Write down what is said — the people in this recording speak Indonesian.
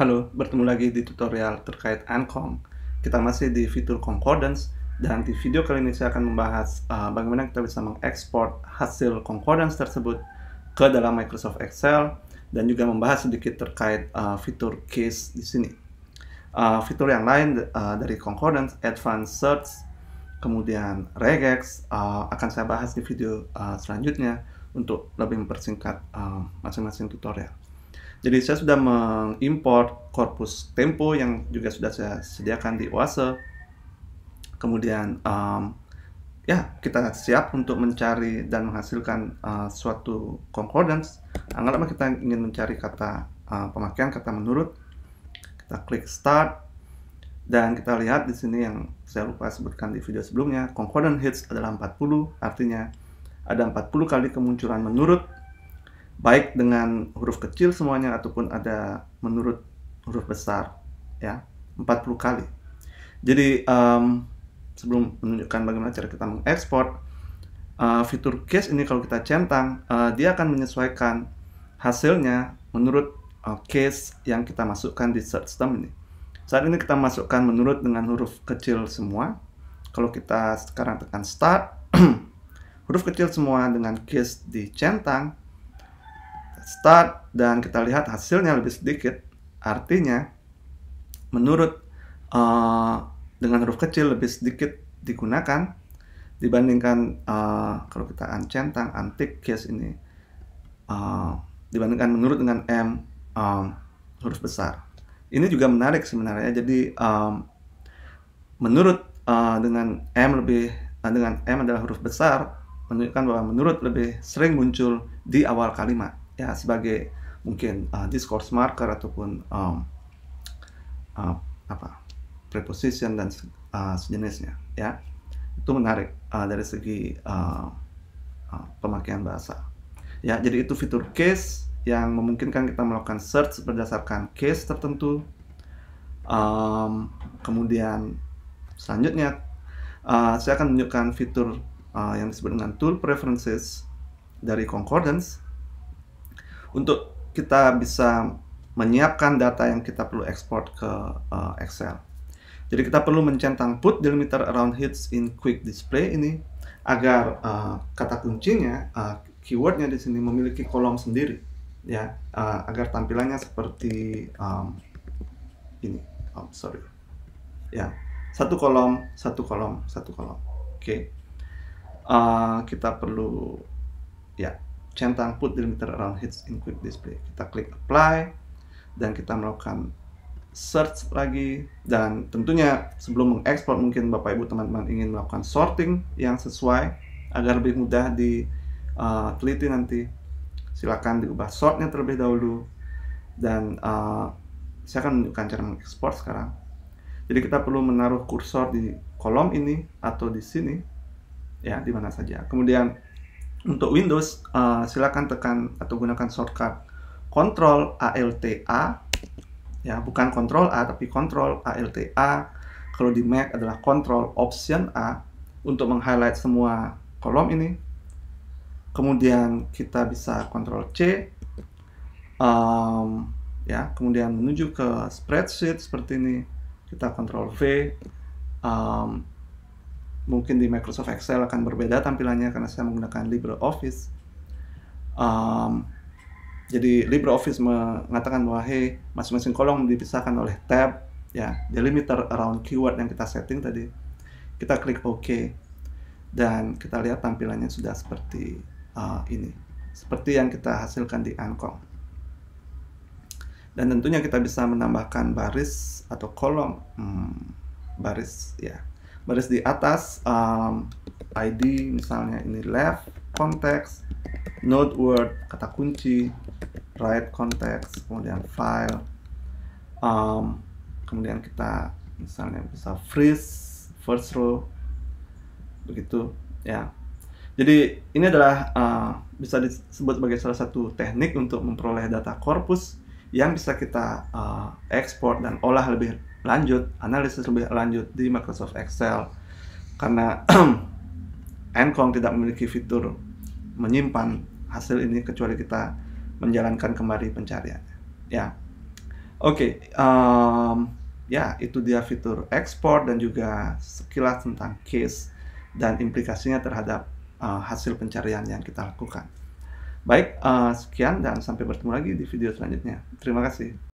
Halo, bertemu lagi di tutorial terkait ANCOM. Kita masih di fitur concordance dan di video kali ini saya akan membahas uh, bagaimana kita bisa mengekspor hasil concordance tersebut ke dalam Microsoft Excel dan juga membahas sedikit terkait uh, fitur case di sini. Uh, fitur yang lain uh, dari concordance, advanced search, kemudian regex uh, akan saya bahas di video uh, selanjutnya untuk lebih mempersingkat masing-masing uh, masing -masing tutorial. Jadi saya sudah mengimpor korpus tempo yang juga sudah saya sediakan di Oase. Kemudian um, ya kita siap untuk mencari dan menghasilkan uh, suatu concordance. Anggaplah nah, kita ingin mencari kata uh, pemakaian kata menurut. Kita klik start dan kita lihat di sini yang saya lupa sebutkan di video sebelumnya, concordance hits adalah 40, artinya ada 40 kali kemunculan menurut baik dengan huruf kecil semuanya ataupun ada menurut huruf besar ya 40 kali jadi um, sebelum menunjukkan bagaimana cara kita mengekspor uh, fitur case ini kalau kita centang uh, dia akan menyesuaikan hasilnya menurut uh, case yang kita masukkan di search term ini saat ini kita masukkan menurut dengan huruf kecil semua kalau kita sekarang tekan start huruf kecil semua dengan case di centang start dan kita lihat hasilnya lebih sedikit, artinya menurut uh, dengan huruf kecil lebih sedikit digunakan dibandingkan uh, kalau kita ancentang antik case ini uh, dibandingkan menurut dengan m um, huruf besar. Ini juga menarik sebenarnya. Jadi um, menurut uh, dengan m lebih uh, dengan m adalah huruf besar menunjukkan bahwa menurut lebih sering muncul di awal kalimat ya sebagai mungkin uh, discourse marker ataupun um, uh, apa preposition dan uh, sejenisnya ya itu menarik uh, dari segi uh, uh, pemakaian bahasa ya jadi itu fitur case yang memungkinkan kita melakukan search berdasarkan case tertentu um, kemudian selanjutnya uh, saya akan menunjukkan fitur uh, yang disebut dengan tool preferences dari concordance untuk kita bisa menyiapkan data yang kita perlu ekspor ke uh, Excel. Jadi kita perlu mencentang put delimiter around hits in quick display ini agar uh, kata kuncinya uh, keywordnya di sini memiliki kolom sendiri ya uh, agar tampilannya seperti um, ini oh, sorry ya satu kolom satu kolom satu kolom oke okay. uh, kita perlu ya centang put delimiter around hits in quick display. Kita klik apply dan kita melakukan search lagi dan tentunya sebelum mengekspor mungkin Bapak Ibu teman-teman ingin melakukan sorting yang sesuai agar lebih mudah di uh, nanti silakan diubah sortnya terlebih dahulu dan uh, saya akan menunjukkan cara mengekspor sekarang jadi kita perlu menaruh kursor di kolom ini atau di sini ya di mana saja kemudian untuk Windows, uh, silakan tekan atau gunakan shortcut Ctrl ALT A ya, bukan Ctrl A tapi Ctrl ALT A. Kalau di Mac adalah Ctrl Option A untuk meng-highlight semua kolom ini. Kemudian kita bisa Ctrl C um, ya, kemudian menuju ke spreadsheet seperti ini. Kita Ctrl V um, mungkin di Microsoft Excel akan berbeda tampilannya karena saya menggunakan LibreOffice. Um, jadi LibreOffice mengatakan bahwa hey masing-masing kolom dipisahkan oleh tab ya delimiter around keyword yang kita setting tadi. Kita klik OK dan kita lihat tampilannya sudah seperti uh, ini, seperti yang kita hasilkan di Ancom. Dan tentunya kita bisa menambahkan baris atau kolom hmm, baris ya baris di atas um, ID misalnya ini left context, node word kata kunci right context kemudian file um, kemudian kita misalnya bisa freeze first row begitu ya jadi ini adalah uh, bisa disebut sebagai salah satu teknik untuk memperoleh data korpus yang bisa kita uh, ekspor dan olah lebih lanjut analisis lebih lanjut di Microsoft Excel karena Encong tidak memiliki fitur menyimpan hasil ini kecuali kita menjalankan kembali pencarian ya oke okay, um, ya itu dia fitur ekspor dan juga sekilas tentang case dan implikasinya terhadap uh, hasil pencarian yang kita lakukan. Baik, uh, sekian dan sampai bertemu lagi di video selanjutnya. Terima kasih.